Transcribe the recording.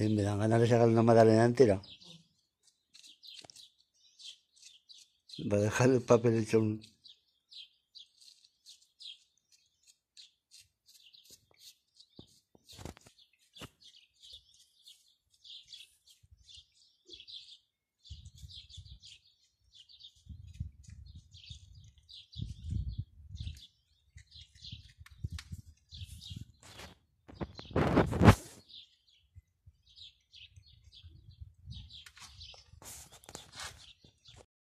Eh, me dan ganas de sacar una madalena entera. Va a dejar el papel hecho un